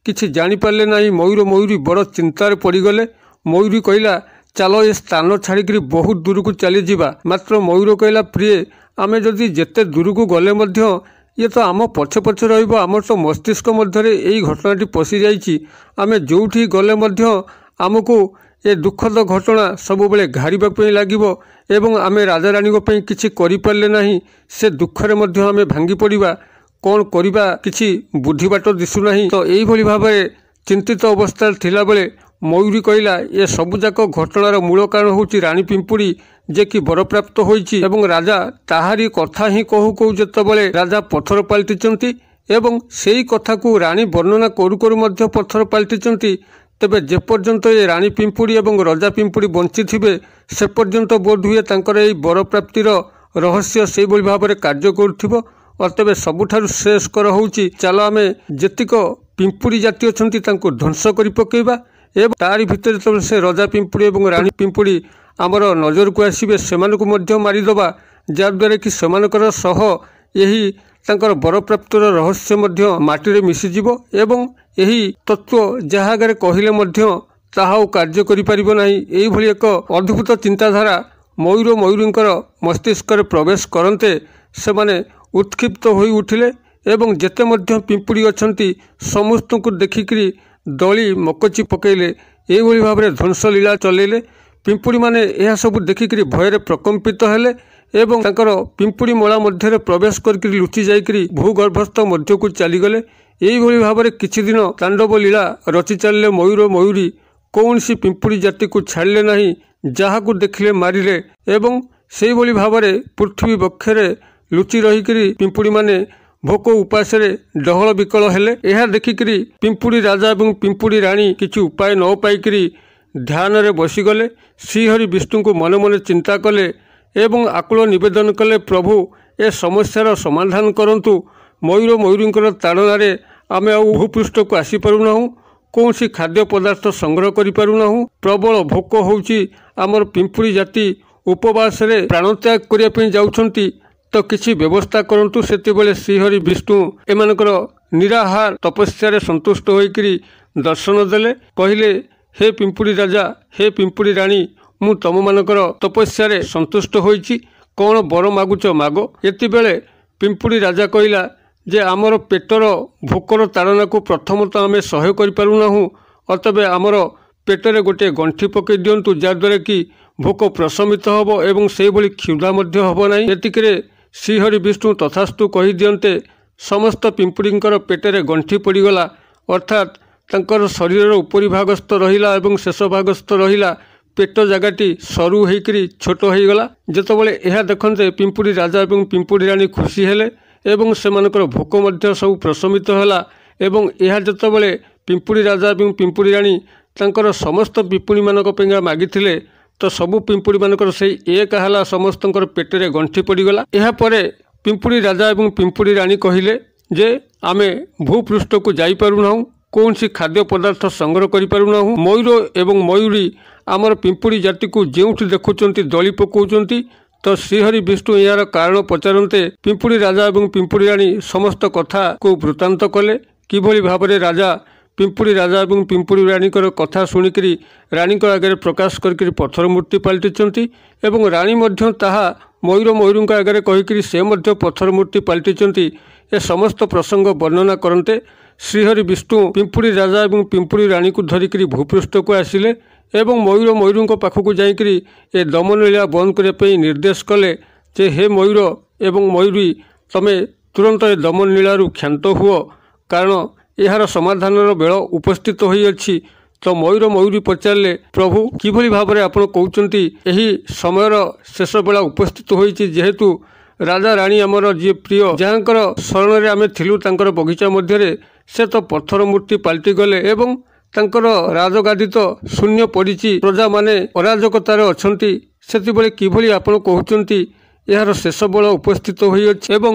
କିଛି ଜାଣିପାରିଲେ ନାହିଁ ମୟୂର ମୟୂରୀ ବଡ଼ ଚିନ୍ତାରେ ପଡ଼ିଗଲେ ମୟୂରୀ କହିଲା ଚାଲ ଏ ସ୍ଥାନ ଛାଡ଼ିକରି ବହୁତ ଦୂରକୁ ଚାଲିଯିବା ମାତ୍ର ମୟୂର କହିଲା ପ୍ରିୟ ଆମେ ଯଦି ଯେତେ ଦୂରକୁ ଗଲେ ମଧ୍ୟ ଇଏ ତ ଆମ ପଛେ ପଛେ ରହିବ ଆମର ତ ମସ୍ତିଷ୍କ ମଧ୍ୟରେ ଏଇ ଘଟଣାଟି ପଶିଯାଇଛି ଆମେ ଯେଉଁଠି ଗଲେ ମଧ୍ୟ ଆମକୁ ଏ ଦୁଃଖଦ ଘଟଣା ସବୁବେଳେ ଘାରିବା ପାଇଁ ଲାଗିବ ଏବଂ ଆମେ ରାଜାରାଣୀଙ୍କ ପାଇଁ କିଛି କରିପାରିଲେ ନାହିଁ ସେ ଦୁଃଖରେ ମଧ୍ୟ ଆମେ ଭାଙ୍ଗି ପଡ଼ିବା କ'ଣ କରିବା କିଛି ବୁଦ୍ଧି ବାଟ ଦିଶୁନାହିଁ ତ ଏଇଭଳି ଭାବରେ ଚିନ୍ତିତ ଅବସ୍ଥାରେ ଥିଲାବେଳେ ମୟୂରୀ କହିଲା ଏ ସବୁଯାକ ଘଟଣାର ମୂଳ କାରଣ ହେଉଛି ରାଣୀ ପିମ୍ପୁଡ଼ି ଯେ କି ବରପ୍ରାପ୍ତ ହୋଇଛି ଏବଂ ରାଜା ତାହାରି କଥା ହିଁ କହୁ କହୁ ଯେତେବେଳେ ରାଜା ପଥର ପାଲଟିଛନ୍ତି ଏବଂ ସେହି କଥାକୁ ରାଣୀ ବର୍ଣ୍ଣନା କରୁ କରୁ ମଧ୍ୟ ପଥର ପାଲଟିଛନ୍ତି ତେବେ ଯେପର୍ଯ୍ୟନ୍ତ ଏ ରାଣୀ ପିମ୍ପୁଡ଼ି ଏବଂ ରଜା ପିମ୍ପୁଡ଼ି ବଞ୍ଚିଥିବେ ସେପର୍ଯ୍ୟନ୍ତ ବୋଧ ହୁଏ ତାଙ୍କର ଏହି ବରପ୍ରାପ୍ତିର ରହସ୍ୟ ସେହିଭଳି ଭାବରେ କାର୍ଯ୍ୟ କରୁଥିବ ଆଉ ତେବେ ସବୁଠାରୁ ଶ୍ରେୟସ୍କର ହେଉଛି ଚାଲ ଆମେ ଯେତିକ ପିମ୍ପୁଡ଼ି ଜାତି ଅଛନ୍ତି ତାଙ୍କୁ ଧ୍ୱଂସ କରି ପକାଇବା ଏବଂ ତାରି ଭିତରେ ଯେତେବେଳେ ସେ ରଜା ପିମ୍ପୁଡ଼ି ଏବଂ ରାଣୀ ପିମ୍ପୁଡ଼ି ଆମର ନଜରକୁ ଆସିବେ ସେମାନଙ୍କୁ ମଧ୍ୟ ମାରିଦେବା ଯାହାଦ୍ୱାରା କି ସେମାନଙ୍କର ସହ ଏହି ତାଙ୍କର ବରପ୍ରାପ୍ତର ରହସ୍ୟ ମଧ୍ୟ ମାଟିରେ ମିଶିଯିବ ଏବଂ ଏହି ତତ୍ତ୍ୱ ଯାହା ଆଗରେ କହିଲେ ମଧ୍ୟ ତାହା ଆଉ କାର୍ଯ୍ୟ କରିପାରିବ ନାହିଁ ଏହିଭଳି ଏକ ଅଦ୍ଭୁତ ଚିନ୍ତାଧାରା ମୟୂର ମୟୂରୀଙ୍କର ମସ୍ତିଷ୍କରେ ପ୍ରବେଶ କରନ୍ତେ ସେମାନେ ଉତ୍କ୍ଷିପ୍ତ ହୋଇ ଉଠିଲେ ଏବଂ ଯେତେ ମଧ୍ୟ ପିମ୍ପୁଡ଼ି ଅଛନ୍ତି ସମସ୍ତଙ୍କୁ ଦେଖିକରି ଦଳି ମକଚି ପକାଇଲେ ଏହିଭଳି ଭାବରେ ଧ୍ୱଂସ ଲୀଳା ଚଲାଇଲେ ପିମ୍ପୁଡ଼ିମାନେ ଏହା ସବୁ ଦେଖିକରି ଭୟରେ ପ୍ରକମ୍ପିତ ହେଲେ ଏବଂ ତାଙ୍କର ପିମ୍ପୁଡ଼ି ମଳା ମଧ୍ୟରେ ପ୍ରବେଶ କରିକି ଲୁଚି ଯାଇକରି ଭୂଗର୍ଭସ୍ଥ ମଧ୍ୟକୁ ଚାଲିଗଲେ ଏହିଭଳି ଭାବରେ କିଛି ଦିନ ତାଣ୍ଡବ ଲୀଳା ରଚି ଚାଲିଲେ ମୟୂର ମୟୂରୀ କୌଣସି ପିମ୍ପୁଡ଼ି ଜାତିକୁ ଛାଡ଼ିଲେ ନାହିଁ ଯାହାକୁ ଦେଖିଲେ ମାରିଲେ ଏବଂ ସେହିଭଳି ଭାବରେ ପୃଥିବୀ ପକ୍ଷରେ ଲୁଚି ରହିକରି ପିମ୍ପୁଡ଼ିମାନେ ଭୋକ ଉପାସରେ ଡହଳ ବିକଳ ହେଲେ ଏହା ଦେଖିକରି ପିମ୍ପୁଡ଼ି ରାଜା ଏବଂ ପିମ୍ପୁଡ଼ି ରାଣୀ କିଛି ଉପାୟ ନ ପାଇକରି ଧ୍ୟାନରେ ବସିଗଲେ ଶ୍ରୀହରି ବିଷ୍ଣୁଙ୍କୁ ମନେ ମନେ ଚିନ୍ତା କଲେ ଏବଂ ଆକୁଳ ନିବେଦନ କଲେ ପ୍ରଭୁ ଏ ସମସ୍ୟାର ସମାଧାନ କରନ୍ତୁ ମୟୂର ମୟୂରୀଙ୍କର ତାଡ଼ନାରେ ଆମେ ଆଉ ଭୂପୃଷ୍ଠକୁ ଆସିପାରୁନାହୁଁ କୌଣସି ଖାଦ୍ୟ ପଦାର୍ଥ ସଂଗ୍ରହ କରିପାରୁନାହୁଁ ପ୍ରବଳ ଭୋକ ହେଉଛି ଆମର ପିମ୍ପୁଡ଼ି ଜାତି ଉପବାସରେ ପ୍ରାଣତ୍ୟାଗ କରିବା ପାଇଁ ଯାଉଛନ୍ତି ତ କିଛି ବ୍ୟବସ୍ଥା କରନ୍ତୁ ସେତେବେଳେ ଶ୍ରୀହରି ବିଷ୍ଣୁ ଏମାନଙ୍କର ନିରାହାର ତପସ୍ୟାରେ ସନ୍ତୁଷ୍ଟ ହୋଇକରି ଦର୍ଶନ ଦେଲେ କହିଲେ ହେ ପିମ୍ପୁଡ଼ି ରାଜା ହେ ପିମ୍ପୁଡ଼ି ରାଣୀ ମୁଁ ତୁମମାନଙ୍କର ତପସ୍ୟାରେ ସନ୍ତୁଷ୍ଟ ହୋଇଛି କ'ଣ ବର ମାଗୁଛ ମାଗ ଏତେବେଳେ ପିମ୍ପୁଡ଼ି ରାଜା କହିଲା ଯେ ଆମର ପେଟର ଭୋକର ତାଡ଼ନାକୁ ପ୍ରଥମତଃ ଆମେ ସହ୍ୟ କରିପାରୁନାହୁଁ ଅତବେ ଆମର ପେଟରେ ଗୋଟିଏ ଗଣ୍ଠି ପକାଇ ଦିଅନ୍ତୁ ଯାହାଦ୍ୱାରା କି ଭୋକ ପ୍ରଶମିତ ହେବ ଏବଂ ସେହିଭଳି କ୍ଷୁଧା ମଧ୍ୟ ହେବ ନାହିଁ ଏତିକିରେ ଶ୍ରୀହରି ବିଷ୍ଣୁ ତଥାସ୍ତୁ କହିଦିଅନ୍ତେ ସମସ୍ତ ପିମ୍ପୁଡ଼ିଙ୍କର ପେଟରେ ଗଣ୍ଠି ପଡ଼ିଗଲା ଅର୍ଥାତ୍ ତାଙ୍କର ଶରୀରର ଉପରି ଭାଗସ୍ଥ ରହିଲା ଏବଂ ଶେଷ ଭାଗସ୍ଥ ରହିଲା ପେଟ ଜାଗାଟି ସରୁ ହୋଇକରି ଛୋଟ ହୋଇଗଲା ଯେତେବେଳେ ଏହା ଦେଖନ୍ତେ ପିମ୍ପୁଡ଼ି ରାଜା ଏବଂ ପିମ୍ପୁଡ଼ି ରାଣୀ ଖୁସି ହେଲେ ଏବଂ ସେମାନଙ୍କର ଭୋକ ମଧ୍ୟ ସବୁ ପ୍ରଶମିତ ହେଲା ଏବଂ ଏହା ଯେତେବେଳେ ପିମ୍ପୁଡ଼ି ରାଜା ଏବଂ ପିମ୍ପୁଡ଼ି ରାଣୀ ତାଙ୍କର ସମସ୍ତ ପିମ୍ପୁଡ଼ିମାନଙ୍କ ପାଇଁ ମାଗିଥିଲେ ତ ସବୁ ପିମ୍ପୁଡ଼ିମାନଙ୍କର ସେଇ ଏକ ହେଲା ସମସ୍ତଙ୍କର ପେଟରେ ଗଣ୍ଠି ପଡ଼ିଗଲା ଏହାପରେ ପିମ୍ପୁଡ଼ି ରାଜା ଏବଂ ପିମ୍ପୁଡ଼ି ରାଣୀ କହିଲେ ଯେ ଆମେ ଭୂପୃଷ୍ଠକୁ ଯାଇପାରୁନାହୁଁ କୌଣସି ଖାଦ୍ୟ ପଦାର୍ଥ ସଂଗ୍ରହ କରିପାରୁନାହୁଁ ମୟୂର ଏବଂ ମୟୂରୀ ଆମର ପିମ୍ପୁଡ଼ି ଜାତିକୁ ଯେଉଁଠି ଦେଖୁଛନ୍ତି ଦଳି ପକାଉଛନ୍ତି ତ ଶ୍ରୀହରି ବିଷ୍ଣୁ ଏହାର କାରଣ ପଚାରନ୍ତେ ପିମ୍ପୁଡ଼ି ରାଜା ଏବଂ ପିମ୍ପୁଡ଼ି ରାଣୀ ସମସ୍ତ କଥାକୁ ବୃତ୍ତାନ୍ତ କଲେ କିଭଳି ଭାବରେ ରାଜା ପିମ୍ପୁଡ଼ି ରାଜା ଏବଂ ପିମ୍ପୁଡ଼ି ରାଣୀଙ୍କର କଥା ଶୁଣିକରି ରାଣୀଙ୍କ ଆଗରେ ପ୍ରକାଶ କରିକିରି ପଥର ମୂର୍ତ୍ତି ପାଲଟିଛନ୍ତି ଏବଂ ରାଣୀ ମଧ୍ୟ ତାହା ମୟୂର ମୟୂରଙ୍କ ଆଗରେ କହିକିରି ସେ ମଧ୍ୟ ପଥର ମୂର୍ତ୍ତି ପାଲଟିଛନ୍ତି ଏ ସମସ୍ତ ପ୍ରସଙ୍ଗ ବର୍ଣ୍ଣନା କରନ୍ତେ ଶ୍ରୀହରି ବିଷ୍ଣୁ ପିମ୍ପୁଡ଼ି ରାଜା ଏବଂ ପିମ୍ପୁଡ଼ି ରାଣୀଙ୍କୁ ଧରିକିରି ଭୂପୃଷ୍ଠକୁ ଆସିଲେ ଏବଂ ମୟୂର ମୟୂରଙ୍କ ପାଖକୁ ଯାଇକରି ଏ ଦମନଲୀଳା ବନ୍ଦ କରିବା ପାଇଁ ନିର୍ଦ୍ଦେଶ କଲେ ଯେ ହେ ମୟୂର ଏବଂ ମୟୂରୀ ତୁମେ ତୁରନ୍ତ ଏ ଦମନଲୀଳାରୁ କ୍ଷାନ୍ତ ହୁଅ କାରଣ ଏହାର ସମାଧାନର ବେଳ ଉପସ୍ଥିତ ହୋଇଅଛି ତ ମୟୂର ମୟୂରୀ ପଚାରିଲେ ପ୍ରଭୁ କିଭଳି ଭାବରେ ଆପଣ କହୁଛନ୍ତି ଏହି ସମୟର ଶେଷ ବେଳା ଉପସ୍ଥିତ ହୋଇଛି ଯେହେତୁ ରାଜା ରାଣୀ ଆମର ଯିଏ ପ୍ରିୟ ଯାହାଙ୍କର ଶରଣରେ ଆମେ ଥିଲୁ ତାଙ୍କର ବଗିଚା ମଧ୍ୟରେ ସେ ତ ପଥର ମୂର୍ତ୍ତି ପାଲଟିଗଲେ ଏବଂ ତାଙ୍କର ରାଜଗାଦିତ ଶୂନ୍ୟ ପଡ଼ିଛି ପ୍ରଜାମାନେ ଅରାଜକତାରେ ଅଛନ୍ତି ସେତେବେଳେ କିଭଳି ଆପଣ କହୁଛନ୍ତି ଏହାର ଶେଷ ବେଳ ଉପସ୍ଥିତ ହୋଇଅଛି ଏବଂ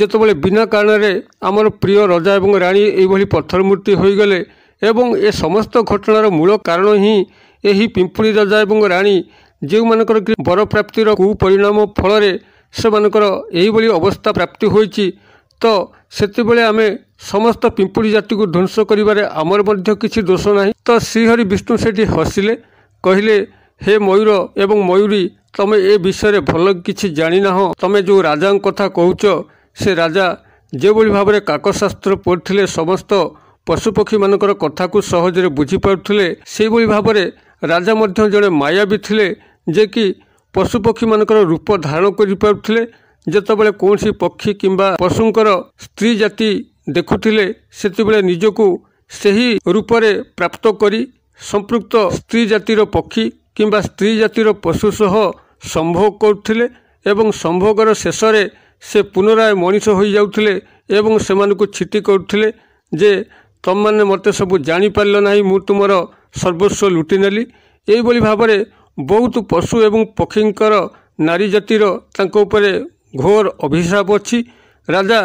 ଯେତେବେଳେ ବିନା କାରଣରେ ଆମର ପ୍ରିୟ ରଜା ଏବଂ ରାଣୀ ଏଇଭଳି ପଥର ମୂର୍ତ୍ତି ହୋଇଗଲେ ଏବଂ ଏ ସମସ୍ତ ଘଟଣାର ମୂଳ କାରଣ ହିଁ ଏହି ପିମ୍ପୁଳି ରଜା ଏବଂ ରାଣୀ ଯେଉଁମାନଙ୍କର କି ବରପ୍ରାପ୍ତିର କୁପରିଣାମ ଫଳରେ ସେମାନଙ୍କର ଏହିଭଳି ଅବସ୍ଥା ପ୍ରାପ୍ତି ହୋଇଛି ତ ସେତେବେଳେ ଆମେ ସମସ୍ତ ପିମ୍ପୁଳି ଜାତିକୁ ଧ୍ୱଂସ କରିବାରେ ଆମର ମଧ୍ୟ କିଛି ଦୋଷ ନାହିଁ ତ ଶ୍ରୀହରି ବିଷ୍ଣୁ ସେଠି ହସିଲେ କହିଲେ ହେ ମୟୂର ଏବଂ ମୟୂରୀ ତମେ ଏ ବିଷୟରେ ଭଲ କିଛି ଜାଣିନାହଁ ତମେ ଯେଉଁ ରାଜାଙ୍କ କଥା କହୁଛ ସେ ରାଜା ଯେଉଁଭଳି ଭାବରେ କାକଶାସ୍ତ୍ର ପଢ଼ିଥିଲେ ସମସ୍ତ ପଶୁପକ୍ଷୀମାନଙ୍କର କଥାକୁ ସହଜରେ ବୁଝିପାରୁଥିଲେ ସେହିଭଳି ଭାବରେ ରାଜା ମଧ୍ୟ ଜଣେ ମାୟା ବି ଥିଲେ ଯେ କି ପଶୁପକ୍ଷୀମାନଙ୍କର ରୂପ ଧାରଣ କରିପାରୁଥିଲେ ଯେତେବେଳେ କୌଣସି ପକ୍ଷୀ କିମ୍ବା ପଶୁଙ୍କର ସ୍ତ୍ରୀ ଜାତି ଦେଖୁଥିଲେ ସେତେବେଳେ ନିଜକୁ ସେହି ରୂପରେ ପ୍ରାପ୍ତ କରି ସମ୍ପୃକ୍ତ ସ୍ତ୍ରୀ ଜାତିର ପକ୍ଷୀ କିମ୍ବା ସ୍ତ୍ରୀ ଜାତିର ପଶୁ ସହ ସମ୍ଭୋଗ କରୁଥିଲେ ଏବଂ ସମ୍ଭୋଗର ଶେଷରେ ସେ ପୁନରାୟ ମଣିଷ ହୋଇଯାଉଥିଲେ ଏବଂ ସେମାନଙ୍କୁ ଛିଟି କରୁଥିଲେ ଯେ ତୁମମାନେ ମୋତେ ସବୁ ଜାଣିପାରିଲ ନାହିଁ ମୁଁ ତୁମର ସର୍ବସ୍ୱ ଲୁଟି ନେଲି ଏହିଭଳି ଭାବରେ ବହୁତ ପଶୁ ଏବଂ ପକ୍ଷୀଙ୍କର ନାରୀ ଜାତିର ତାଙ୍କ ଉପରେ ଘୋର ଅଭିଶାପ ଅଛି ରାଜା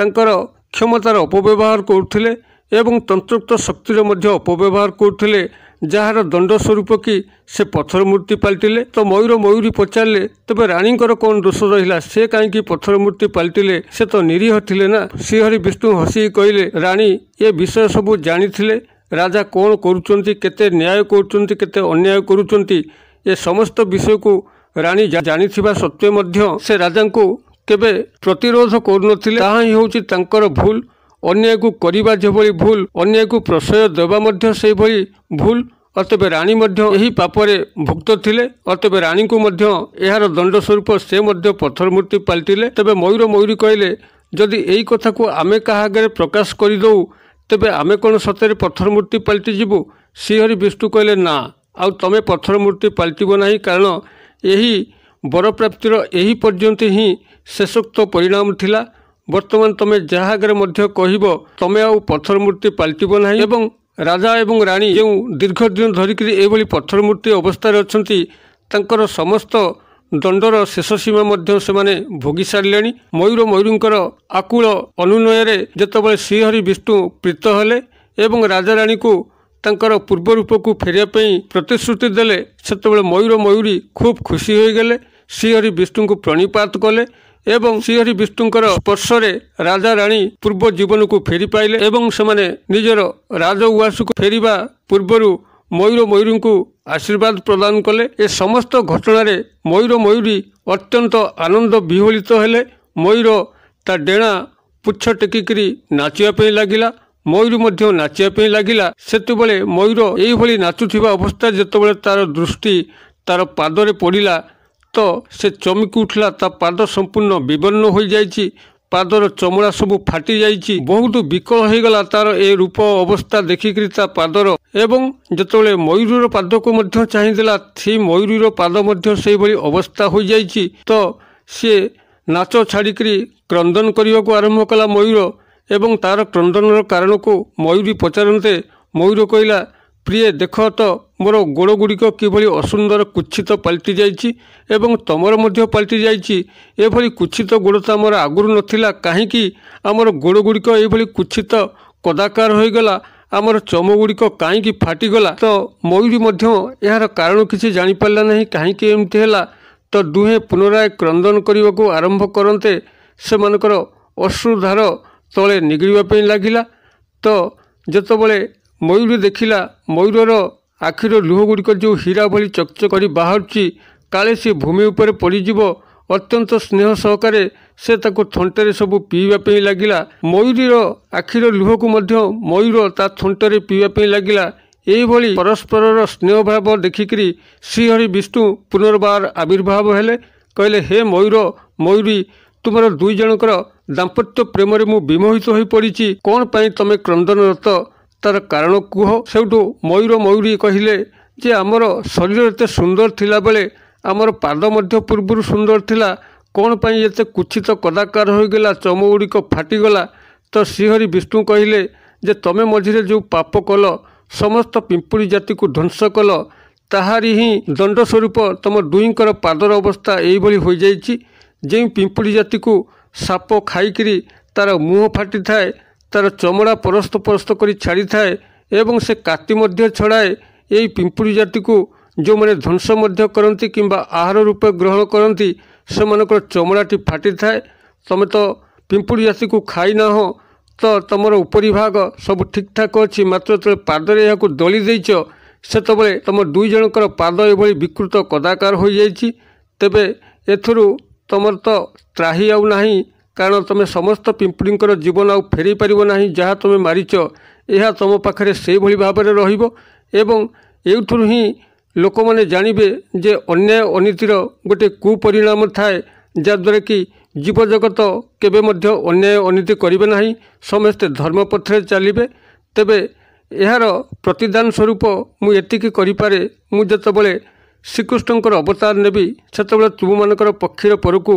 ତାଙ୍କର କ୍ଷମତାର ଅପବ୍ୟବହାର କରୁଥିଲେ ଏବଂ ତନ୍ତୃପ୍ତ ଶକ୍ତିର ମଧ୍ୟ ଅପବ୍ୟବହାର କରୁଥିଲେ ଯାହାର ଦଣ୍ଡ ସ୍ୱରୂପ କି ସେ ପଥର ମୂର୍ତ୍ତି ପାଲଟିଲେ ତ ମୟୂର ମୟୂରୀ ପଚାରିଲେ ତେବେ ରାଣୀଙ୍କର କ'ଣ ଦୋଷ ରହିଲା ସେ କାହିଁକି ପଥର ମୂର୍ତ୍ତି ପାଲଟିଲେ ସେ ତ ନିରୀହ ଥିଲେ ନା ଶ୍ରୀହରି ବିଷ୍ଣୁ ହସି କହିଲେ ରାଣୀ ଏ ବିଷୟ ସବୁ ଜାଣିଥିଲେ ରାଜା କ'ଣ କରୁଛନ୍ତି କେତେ ନ୍ୟାୟ କରୁଛନ୍ତି କେତେ ଅନ୍ୟାୟ କରୁଛନ୍ତି ଏ ସମସ୍ତ ବିଷୟକୁ ରାଣୀ ଜାଣିଥିବା ସତ୍ତ୍ୱେ ମଧ୍ୟ ସେ ରାଜାଙ୍କୁ କେବେ ପ୍ରତିରୋଧ କରୁନଥିଲେ ତାହା ହିଁ ହେଉଛି ତାଙ୍କର ଭୁଲ ଅନ୍ୟକୁ କରିବା ଯେଭଳି ଭୁଲ ଅନ୍ୟକୁ ପ୍ରଶୟ ଦେବା ମଧ୍ୟ ସେହିଭଳି ଭୁଲ ଅତେବେ ରାଣୀ ମଧ୍ୟ ଏହି ପାପରେ ଭୁକ୍ତ ଥିଲେ ଅତେବେ ରାଣୀଙ୍କୁ ମଧ୍ୟ ଏହାର ଦଣ୍ଡ ସ୍ୱରୂପ ସେ ମଧ୍ୟ ପଥର ମୂର୍ତ୍ତି ପାଲଟିଲେ ତେବେ ମୟୂର ମୟୂରୀ କହିଲେ ଯଦି ଏହି କଥାକୁ ଆମେ କାହା ଆଗରେ ପ୍ରକାଶ କରିଦେଉ ତେବେ ଆମେ କ'ଣ ସତରେ ପଥର ମୂର୍ତ୍ତି ପାଲଟିଯିବୁ ଶ୍ରୀହରି ବିଷ୍ଣୁ କହିଲେ ନା ଆଉ ତୁମେ ପଥର ମୂର୍ତ୍ତି ପାଲଟିବ ନାହିଁ କାରଣ ଏହି ବରପ୍ରାପ୍ତିର ଏହି ପର୍ଯ୍ୟନ୍ତ ହିଁ ଶେଷୋକ୍ତ ପରିଣାମ ଥିଲା ବର୍ତ୍ତମାନ ତୁମେ ଯାହା ଆଗରେ ମଧ୍ୟ କହିବ ତୁମେ ଆଉ ପଥର ମୂର୍ତ୍ତି ପାଲଟିବ ନାହିଁ ଏବଂ ରାଜା ଏବଂ ରାଣୀ ଯେଉଁ ଦୀର୍ଘ ଦିନ ଧରିକିରି ଏଭଳି ପଥର ମୂର୍ତ୍ତି ଅବସ୍ଥାରେ ଅଛନ୍ତି ତାଙ୍କର ସମସ୍ତ ଦଣ୍ଡର ଶେଷ ସୀମା ମଧ୍ୟ ସେମାନେ ଭୋଗି ସାରିଲେଣି ମୟୂର ମୟୂରୀଙ୍କର ଆକୁଳ ଅନୁନୟରେ ଯେତେବେଳେ ଶ୍ରୀହରି ବିଷ୍ଣୁ ପ୍ରୀତ ହେଲେ ଏବଂ ରାଜା ରାଣୀଙ୍କୁ ତାଙ୍କର ପୂର୍ବ ରୂପକୁ ଫେରିବା ପାଇଁ ପ୍ରତିଶ୍ରୁତି ଦେଲେ ସେତେବେଳେ ମୟୂର ମୟୂରୀ ଖୁବ୍ ଖୁସି ହୋଇଗଲେ ଶ୍ରୀହରି ବିଷ୍ଣୁଙ୍କୁ ପ୍ରଣିପାତ କଲେ ଏବଂ ଶ୍ରୀହରି ବିଷ୍ଣୁଙ୍କର ସ୍ପର୍ଶରେ ରାଜା ରାଣୀ ପୂର୍ବ ଜୀବନକୁ ଫେରିପାଇଲେ ଏବଂ ସେମାନେ ନିଜର ରାଜଉଆସକୁ ଫେରିବା ପୂର୍ବରୁ ମୟୂର ମୟୂରୀଙ୍କୁ ଆଶୀର୍ବାଦ ପ୍ରଦାନ କଲେ ଏ ସମସ୍ତ ଘଟଣାରେ ମୟୂର ମୟୂରୀ ଅତ୍ୟନ୍ତ ଆନନ୍ଦ ବିହଳିତ ହେଲେ ମୟୂର ତା ଡେଣା ପୁଚ୍ଛ ଟେକିକିରି ନାଚିବା ପାଇଁ ଲାଗିଲା ମୟୂର ମଧ୍ୟ ନାଚିବା ପାଇଁ ଲାଗିଲା ସେତେବେଳେ ମୟୂର ଏଇଭଳି ନାଚୁଥିବା ଅବସ୍ଥା ଯେତେବେଳେ ତାର ଦୃଷ୍ଟି ତାର ପାଦରେ ପଡ଼ିଲା ତ ସେ ଚମିକି ଉଠିଲା ତା ପାଦ ସମ୍ପୂର୍ଣ୍ଣ ବିବନ୍ନ ହୋଇଯାଇଛି ପାଦର ଚମଡ଼ା ସବୁ ଫାଟି ଯାଇଛି ବହୁତ ବିକଳ ହୋଇଗଲା ତାର ଏ ରୂପ ଅବସ୍ଥା ଦେଖିକରି ତା ପାଦର ଏବଂ ଯେତେବେଳେ ମୟୂରୀର ପାଦକୁ ମଧ୍ୟ ଚାହିଁଥିଲା ସେ ମୟୂରୀର ପାଦ ମଧ୍ୟ ସେହିଭଳି ଅବସ୍ଥା ହୋଇଯାଇଛି ତ ସିଏ ନାଚ ଛାଡ଼ିକରି କ୍ରନ୍ଦନ କରିବାକୁ ଆରମ୍ଭ କଲା ମୟୂର ଏବଂ ତାର କ୍ରନ୍ଦନର କାରଣକୁ ମୟୂରୀ ପଚାରନ୍ତେ ମୟୂର କହିଲା ପ୍ରିୟେ ଦେଖ ତ ମୋର ଗୋଡ଼ଗୁଡ଼ିକ କିଭଳି ଅସୁନ୍ଦର କୁଚ୍ଛିତ ପାଲଟି ଯାଇଛି ଏବଂ ତୁମର ମଧ୍ୟ ପାଲଟି ଯାଇଛି ଏଭଳି କୁଚ୍ଛିତ ଗୋଡ଼ ତ ଆମର ଆଗରୁ ନଥିଲା କାହିଁକି ଆମର ଗୋଡ଼ଗୁଡ଼ିକ ଏଭଳି କୁଚ୍ଛିତ କଦାକାର ହୋଇଗଲା ଆମର ଚମଗୁଡ଼ିକ କାହିଁକି ଫାଟିଗଲା ତ ମୟୂରୀ ମଧ୍ୟ ଏହାର କାରଣ କିଛି ଜାଣିପାରିଲା ନାହିଁ କାହିଁକି ଏମିତି ହେଲା ତ ଦୁହେଁ ପୁନରାୟ କ୍ରନ୍ଦନ କରିବାକୁ ଆରମ୍ଭ କରନ୍ତେ ସେମାନଙ୍କର ଅଶ୍ରୁଧାର ତଳେ ନିଗିଡ଼ିବା ପାଇଁ ଲାଗିଲା ତ ଯେତେବେଳେ ମୟୂର ଦେଖିଲା ମୟୂରର ଆଖିର ଲୁହ ଗୁଡ଼ିକ ଯେଉଁ ହୀରା ଭଳି ଚକଚ କରି ବାହାରୁଛି କାଳେ ସେ ଭୂମି ଉପରେ ପଡ଼ିଯିବ ଅତ୍ୟନ୍ତ ସ୍ନେହ ସହକାରେ ସେ ତାକୁ ଥଣ୍ଟରେ ସବୁ ପିଇବା ପାଇଁ ଲାଗିଲା ମୟୂରୀର ଆଖିର ଲୁହକୁ ମଧ୍ୟ ମୟୂର ତା ଥଣ୍ଟରେ ପିଇବା ପାଇଁ ଲାଗିଲା ଏହିଭଳି ପରସ୍ପରର ସ୍ନେହ ଭାବ ଦେଖିକରି ଶ୍ରୀହରି ବିଷ୍ଣୁ ପୁନର୍ବାର ଆବିର୍ଭାବ ହେଲେ କହିଲେ ହେ ମୟୂର ମୟୂରୀ ତୁମର ଦୁଇ ଜଣଙ୍କର ଦାମ୍ପତ୍ୟ ପ୍ରେମରେ ମୁଁ ବିମୋହିତ ହୋଇପଡ଼ିଛି କ'ଣ ପାଇଁ ତୁମେ କ୍ରନ୍ଦନରତ ତା'ର କାରଣ କୁହ ସେଉଠୁ ମୟୂର ମୟୂରୀ କହିଲେ ଯେ ଆମର ଶରୀର ଏତେ ସୁନ୍ଦର ଥିଲାବେଳେ ଆମର ପାଦ ମଧ୍ୟ ପୂର୍ବରୁ ସୁନ୍ଦର ଥିଲା କ'ଣ ପାଇଁ ଏତେ କୁଚ୍ଛିତ କଦାକାର ହୋଇଗଲା ଚମ ଗୁଡ଼ିକ ଫାଟିଗଲା ତ ଶ୍ରୀହରି ବିଷ୍ଣୁ କହିଲେ ଯେ ତମେ ମଝିରେ ଯେଉଁ ପାପ କଲ ସମସ୍ତ ପିମ୍ପୁଡ଼ି ଜାତିକୁ ଧ୍ୱଂସ କଲ ତାହାରି ହିଁ ଦଣ୍ଡ ସ୍ୱରୂପ ତମ ଦୁଇଙ୍କର ପାଦର ଅବସ୍ଥା ଏହିଭଳି ହୋଇଯାଇଛି ଯେଉଁ ପିମ୍ପୁଡ଼ି ଜାତିକୁ ସାପ ଖାଇକରି ତା'ର ମୁହଁ ଫାଟିଥାଏ ତାର ଚମଡ଼ା ପରସ୍ତ ପରସ୍ତ କରି ଛାଡ଼ିଥାଏ ଏବଂ ସେ କାତି ମଧ୍ୟ ଛଡ଼ାଏ ଏହି ପିମ୍ପୁଡ଼ି ଜାତିକୁ ଯେଉଁମାନେ ଧ୍ୱଂସ ମଧ୍ୟ କରନ୍ତି କିମ୍ବା ଆହାର ରୂପେ ଗ୍ରହଣ କରନ୍ତି ସେମାନଙ୍କର ଚମଡ଼ାଟି ଫାଟିଥାଏ ତୁମେ ତ ପିମ୍ପୁଡ଼ି ଜାତିକୁ ଖାଇନାହ ତ ତୁମର ଉପରିଭାଗ ସବୁ ଠିକ୍ଠାକ୍ ଅଛି ମାତ୍ର ଯେତେବେଳେ ପାଦରେ ଏହାକୁ ଦଳି ଦେଇଛ ସେତେବେଳେ ତୁମ ଦୁଇ ଜଣଙ୍କର ପାଦ ଏଭଳି ବିକୃତ କଦାକାର ହୋଇଯାଇଛି ତେବେ ଏଥିରୁ ତୁମର ତ ତ୍ରାହି ଆଉ ନାହିଁ କାରଣ ତୁମେ ସମସ୍ତ ପିମ୍ପୁଡ଼ିଙ୍କର ଜୀବନ ଆଉ ଫେରାଇ ପାରିବ ନାହିଁ ଯାହା ତୁମେ ମାରିଛ ଏହା ତୁମ ପାଖରେ ସେହିଭଳି ଭାବରେ ରହିବ ଏବଂ ଏଉଠୁରୁ ହିଁ ଲୋକମାନେ ଜାଣିବେ ଯେ ଅନ୍ୟାୟ ଅନୀତିର ଗୋଟିଏ କୁପରିଣାମ ଥାଏ ଯାହାଦ୍ୱାରା କି ଜୀବଜଗତ କେବେ ମଧ୍ୟ ଅନ୍ୟାୟ ଅନୀତି କରିବେ ନାହିଁ ସମସ୍ତେ ଧର୍ମ ପଥରେ ଚାଲିବେ ତେବେ ଏହାର ପ୍ରତିଦାନ ସ୍ୱରୂପ ମୁଁ ଏତିକି କରିପାରେ ମୁଁ ଯେତେବେଳେ ଶ୍ରୀକୃଷ୍ଣଙ୍କର ଅବତାର ନେବି ସେତେବେଳେ ତୁମମାନଙ୍କର ପକ୍ଷୀର ପରକୁ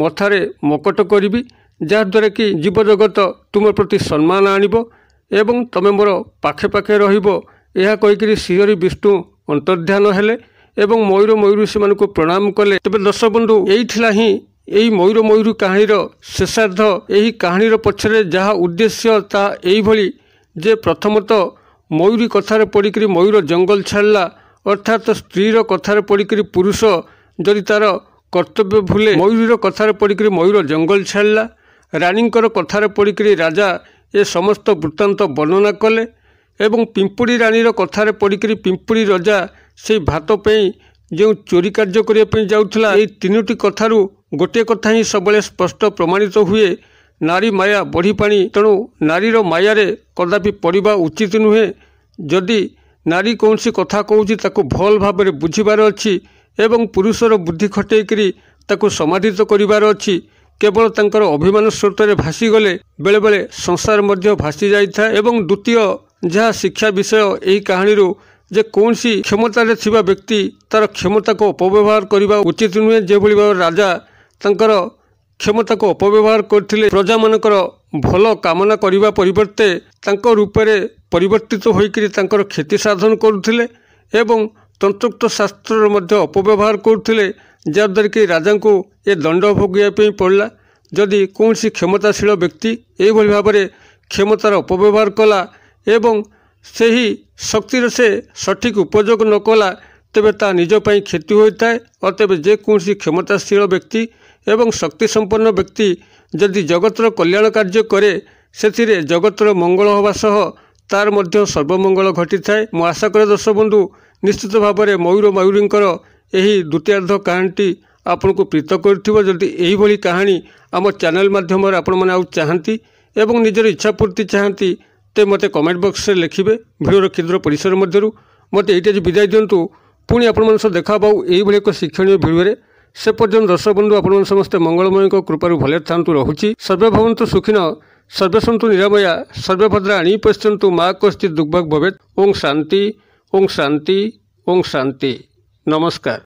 ମଥାରେ ମକଟ କରିବି ଯାହାଦ୍ୱାରା କି ଜୀବଜଗତ ତୁମ ପ୍ରତି ସମ୍ମାନ ଆଣିବ ଏବଂ ତୁମେ ମୋର ପାଖେ ପାଖେ ରହିବ ଏହା କହିକିରି ଶ୍ରୀହରି ବିଷ୍ଣୁ ଅନ୍ତର୍ଦ୍ଧାନ ହେଲେ ଏବଂ ମୟୂର ମୟୂରୀ ସେମାନଙ୍କୁ ପ୍ରଣାମ କଲେ ତେବେ ଦଶବନ୍ଧୁ ଏଇଥିଲା ହିଁ ଏହି ମୟୂର ମୟୂରୀ କାହାଣୀର ଶେଷାର୍ଦ୍ଧ ଏହି କାହାଣୀର ପଛରେ ଯାହା ଉଦ୍ଦେଶ୍ୟ ତାହା ଏହିଭଳି ଯେ ପ୍ରଥମତଃ ମୟୂରୀ କଥାରେ ପଡ଼ିକରି ମୟୂର ଜଙ୍ଗଲ ଛାଡ଼ିଲା ଅର୍ଥାତ୍ ସ୍ତ୍ରୀର କଥାରେ ପଡ଼ିକରି ପୁରୁଷ ଯଦି ତା'ର କର୍ତ୍ତବ୍ୟ ଭୁଲେ ମୟୂରୀର କଥାରେ ପଡ଼ିକରି ମୟୂର ଜଙ୍ଗଲ ଛାଡ଼ିଲା ରାଣୀଙ୍କର କଥାରେ ପଡ଼ିକରି ରାଜା ଏ ସମସ୍ତ ବୃତ୍ତାନ୍ତ ବର୍ଣ୍ଣନା କଲେ ଏବଂ ପିମ୍ପୁଡ଼ି ରାଣୀର କଥାରେ ପଡ଼ିକରି ପିମ୍ପୁଡ଼ି ରଜା ସେଇ ଭାତ ପାଇଁ ଯେଉଁ ଚୋରି କାର୍ଯ୍ୟ କରିବା ପାଇଁ ଯାଉଥିଲା ଏଇ ତିନୋଟି କଥାରୁ ଗୋଟିଏ କଥା ହିଁ ସବୁବେଳେ ସ୍ପଷ୍ଟ ପ୍ରମାଣିତ ହୁଏ ନାରୀ ମାୟା ବଢ଼ିପାଣି ତେଣୁ ନାରୀର ମାୟାରେ କଦାପି ପଡ଼ିବା ଉଚିତ ନୁହେଁ ଯଦି ନାରୀ କୌଣସି କଥା କହୁଛି ତାକୁ ଭଲ ଭାବରେ ବୁଝିବାର ଅଛି ଏବଂ ପୁରୁଷର ବୁଦ୍ଧି ଖଟେଇକରି ତାକୁ ସମାଧିତ କରିବାର ଅଛି କେବଳ ତାଙ୍କର ଅଭିମାନ ସ୍ରୋତରେ ଭାସିଗଲେ ବେଳେବେଳେ ସଂସାର ମଧ୍ୟ ଭାସି ଯାଇଥାଏ ଏବଂ ଦ୍ୱିତୀୟ ଯାହା ଶିକ୍ଷା ବିଷୟ ଏହି କାହାଣୀରୁ ଯେ କୌଣସି କ୍ଷମତାରେ ଥିବା ବ୍ୟକ୍ତି ତା'ର କ୍ଷମତାକୁ ଅପବ୍ୟବହାର କରିବା ଉଚିତ ନୁହେଁ ଯେଭଳି ଭାବେ ରାଜା ତାଙ୍କର କ୍ଷମତାକୁ ଅପବ୍ୟବହାର କରିଥିଲେ ପ୍ରଜାମାନଙ୍କର ଭଲ କାମନା କରିବା ପରିବର୍ତ୍ତେ ତାଙ୍କ ରୂପରେ ପରିବର୍ତ୍ତିତ ହୋଇକରି ତାଙ୍କର କ୍ଷତି ସାଧନ କରୁଥିଲେ ଏବଂ ତନ୍ତୁକ୍ତ ଶାସ୍ତ୍ରର ମଧ୍ୟ ଅପବ୍ୟବହାର କରୁଥିଲେ ଯାହାଦ୍ୱାରା କି ରାଜାଙ୍କୁ ଏ ଦଣ୍ଡ ଭୋଗିବା ପାଇଁ ପଡ଼ିଲା ଯଦି କୌଣସି କ୍ଷମତାଶୀଳ ବ୍ୟକ୍ତି ଏହିଭଳି ଭାବରେ କ୍ଷମତାର ଅପବ୍ୟବହାର କଲା ଏବଂ ସେହି ଶକ୍ତିର ସେ ସଠିକ୍ ଉପଯୋଗ ନ କଲା ତେବେ ତା ନିଜ ପାଇଁ କ୍ଷତି ହୋଇଥାଏ ଅତେବେ ଯେକୌଣସି କ୍ଷମତାଶୀଳ ବ୍ୟକ୍ତି ଏବଂ ଶକ୍ତି ସମ୍ପନ୍ନ ବ୍ୟକ୍ତି ଯଦି ଜଗତର କଲ୍ୟାଣ କାର୍ଯ୍ୟ କରେ ସେଥିରେ ଜଗତର ମଙ୍ଗଳ ହେବା ସହ ତା'ର ମଧ୍ୟ ସର୍ବମଙ୍ଗଳ ଘଟିଥାଏ ମୁଁ ଆଶା କରେ ଦର୍ଶକ ବନ୍ଧୁ ନିଶ୍ଚିତ ଭାବରେ ମୟୂର ମୟୂରୀଙ୍କର ଏହି ଦ୍ୱିତୀୟାର୍ଦ୍ଧ କାହାଣୀଟି ଆପଣଙ୍କୁ ପ୍ରୀତ କରିଥିବ ଯଦି ଏହିଭଳି କାହାଣୀ ଆମ ଚ୍ୟାନେଲ ମାଧ୍ୟମରେ ଆପଣମାନେ ଆଉ ଚାହାନ୍ତି ଏବଂ ନିଜର ଇଚ୍ଛାପୂର୍ତ୍ତି ଚାହାନ୍ତି ତେ ମୋତେ କମେଣ୍ଟ ବକ୍ସରେ ଲେଖିବେ ଭିଡ଼ିଓର କ୍ଷୁଦ୍ର ପରିସର ମଧ୍ୟରୁ ମୋତେ ଏଇଟି ଆଜି ବିଦାୟ ଦିଅନ୍ତୁ ପୁଣି ଆପଣମାନଙ୍କ ସହ ଦେଖା ପାଉ ଏହିଭଳି ଏକ ଶିକ୍ଷଣୀୟ ଭିଡ଼ିଓରେ ସେ ପର୍ଯ୍ୟନ୍ତ ଦର୍ଶକ ବନ୍ଧୁ ଆପଣମାନେ ସମସ୍ତେ ମଙ୍ଗଳମୟଙ୍କ କୃପାରୁ ଭଲରେ ଥାଆନ୍ତୁ ରହୁଛି ସର୍ବେ ଭବନ୍ତୁ ସୁଖୀନ सर्वसंत निरामया सर्वभद्राणी पश्यंतु माँ कश्चित दुग्भग भवे ओं शांति ओं शांति ओं शांति नमस्कार